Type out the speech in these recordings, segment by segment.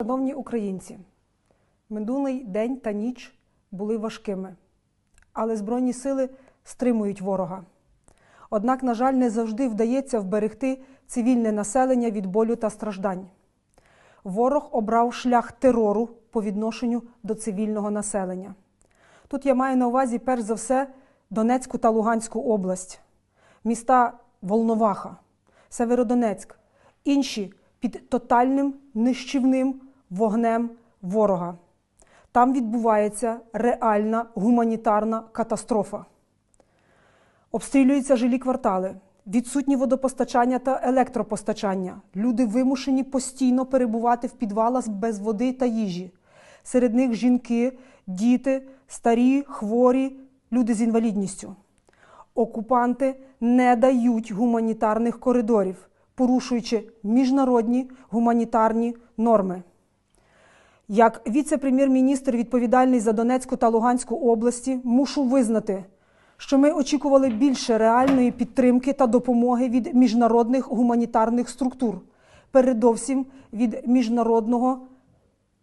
Шановні українці, минулий день та ніч були важкими, але Збройні сили стримують ворога. Однак, на жаль, не завжди вдається вберегти цивільне населення від болю та страждань. Ворог обрав шлях терору по відношенню до цивільного населення. Тут я маю на увазі, перш за все, Донецьку та Луганську область, міста Волноваха, Северодонецьк, інші під тотальним нищівним вогнем ворога. Там відбувається реальна гуманітарна катастрофа. Обстрілюються жилі квартали, відсутні водопостачання та електропостачання. Люди вимушені постійно перебувати в підвалах без води та їжі. Серед них жінки, діти, старі, хворі, люди з інвалідністю. Окупанти не дають гуманітарних коридорів, порушуючи міжнародні гуманітарні норми. Як віце-прем'єр-міністр, відповідальний за Донецьку та Луганську області, мушу визнати, що ми очікували більше реальної підтримки та допомоги від міжнародних гуманітарних структур, передовсім від Міжнародного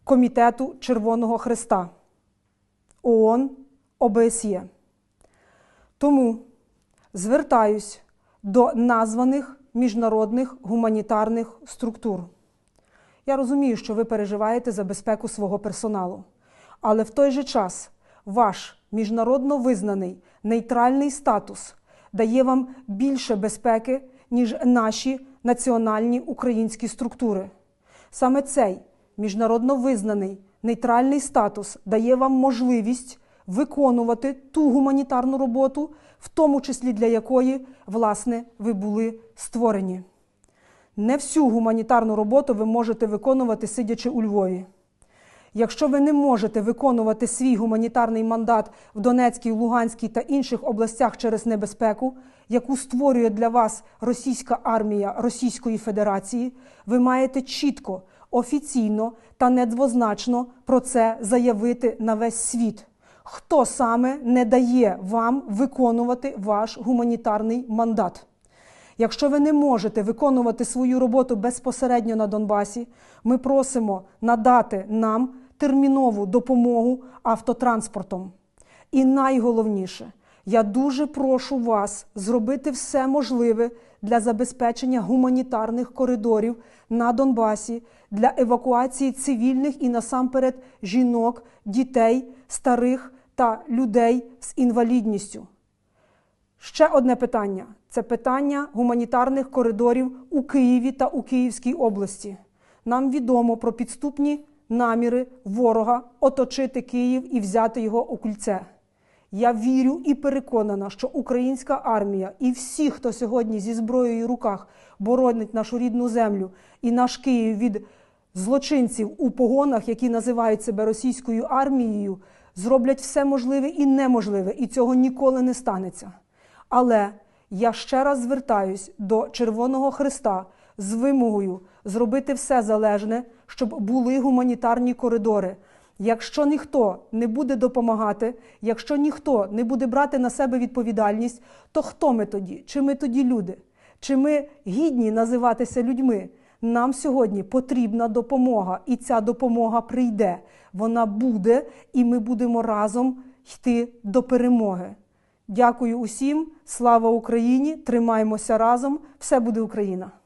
комітету Червоного Христа ООН ОБСЄ. Тому звертаюсь до названих міжнародних гуманітарних структур. Я розумію, що ви переживаєте за безпеку свого персоналу, але в той же час ваш міжнародно визнаний нейтральний статус дає вам більше безпеки, ніж наші національні українські структури. Саме цей міжнародно визнаний нейтральний статус дає вам можливість виконувати ту гуманітарну роботу, в тому числі для якої, власне, ви були створені. Не всю гуманітарну роботу ви можете виконувати, сидячи у Львові. Якщо ви не можете виконувати свій гуманітарний мандат в Донецькій, Луганській та інших областях через небезпеку, яку створює для вас російська армія Російської Федерації, ви маєте чітко, офіційно та недвозначно про це заявити на весь світ. Хто саме не дає вам виконувати ваш гуманітарний мандат? Якщо ви не можете виконувати свою роботу безпосередньо на Донбасі, ми просимо надати нам термінову допомогу автотранспортом. І найголовніше, я дуже прошу вас зробити все можливе для забезпечення гуманітарних коридорів на Донбасі, для евакуації цивільних і насамперед жінок, дітей, старих та людей з інвалідністю. Ще одне питання це питання гуманітарних коридорів у Києві та у Київській області. Нам відомо про підступні наміри ворога оточити Київ і взяти його у кільце. Я вірю і переконана, що українська армія і всі, хто сьогодні зі зброєю в руках боронить нашу рідну землю і наш Київ від злочинців у погонах, які називають себе російською армією, зроблять все можливе і неможливе, і цього ніколи не станеться. Але я ще раз звертаюсь до Червоного Христа з вимогою зробити все залежне, щоб були гуманітарні коридори. Якщо ніхто не буде допомагати, якщо ніхто не буде брати на себе відповідальність, то хто ми тоді? Чи ми тоді люди? Чи ми гідні називатися людьми? Нам сьогодні потрібна допомога, і ця допомога прийде. Вона буде, і ми будемо разом йти до перемоги. Дякую усім, слава Україні! Тримаємося разом! Все буде Україна!